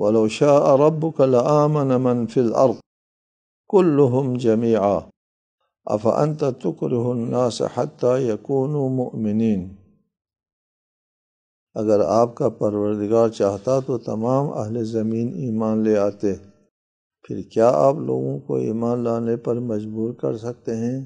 ولو شاء ربك لآمن من في الأرض كلهم جميعا أفأنت تكره الناس حتى يكونوا مؤمنين اگر آپ کا پروردگار چاہتا تو تمام اہل زمین ایمان لے آتے پھر کیا آپ لوگوں کو ایمان لانے پر مجبور کر سکتے ہیں